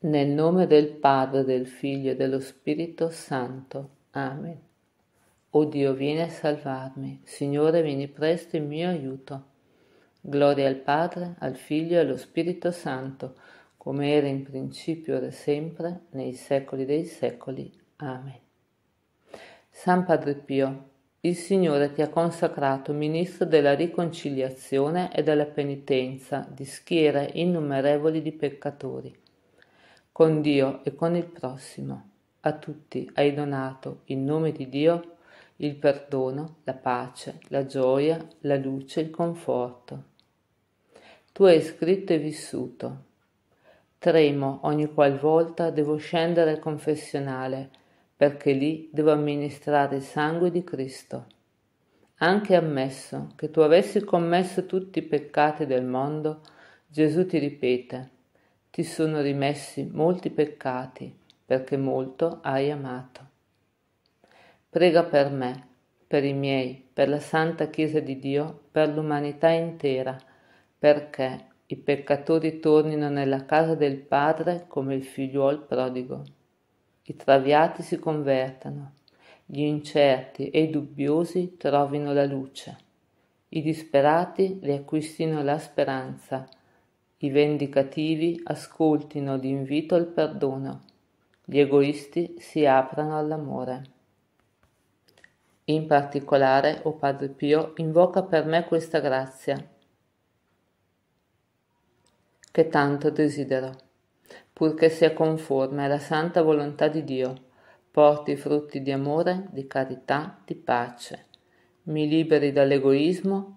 Nel nome del Padre, del Figlio e dello Spirito Santo. Amen. O Dio, vieni a salvarmi. Signore, vieni presto in mio aiuto. Gloria al Padre, al Figlio e allo Spirito Santo, come era in principio, ora e sempre, nei secoli dei secoli. Amen. San Padre Pio, il Signore ti ha consacrato ministro della riconciliazione e della penitenza di schiere innumerevoli di peccatori con Dio e con il prossimo. A tutti hai donato, in nome di Dio, il perdono, la pace, la gioia, la luce, il conforto. Tu hai scritto e vissuto. Tremo ogni qual volta devo scendere al confessionale, perché lì devo amministrare il sangue di Cristo. Anche ammesso che tu avessi commesso tutti i peccati del mondo, Gesù ti ripete, ti sono rimessi molti peccati, perché molto hai amato. Prega per me, per i miei, per la Santa Chiesa di Dio, per l'umanità intera, perché i peccatori tornino nella casa del Padre come il figliuol prodigo. I traviati si convertano, gli incerti e i dubbiosi trovino la luce, i disperati riacquistino la speranza, i vendicativi ascoltino l'invito al perdono, gli egoisti si aprano all'amore. In particolare, o oh Padre Pio, invoca per me questa grazia che tanto desidero, purché sia conforme alla santa volontà di Dio, porti frutti di amore, di carità, di pace, mi liberi dall'egoismo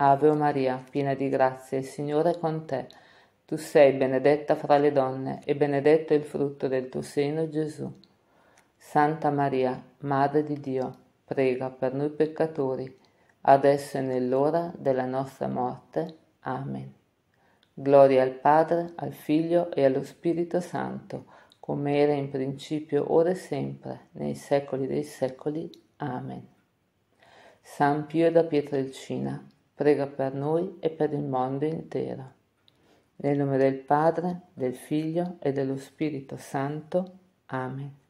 Ave Maria, piena di grazia, il Signore è con te. Tu sei benedetta fra le donne e benedetto è il frutto del tuo seno, Gesù. Santa Maria, Madre di Dio, prega per noi peccatori, adesso e nell'ora della nostra morte. Amen. Gloria al Padre, al Figlio e allo Spirito Santo, come era in principio, ora e sempre, nei secoli dei secoli. Amen. San Pio da Pietrelcina prega per noi e per il mondo intero. Nel nome del Padre, del Figlio e dello Spirito Santo. Amen.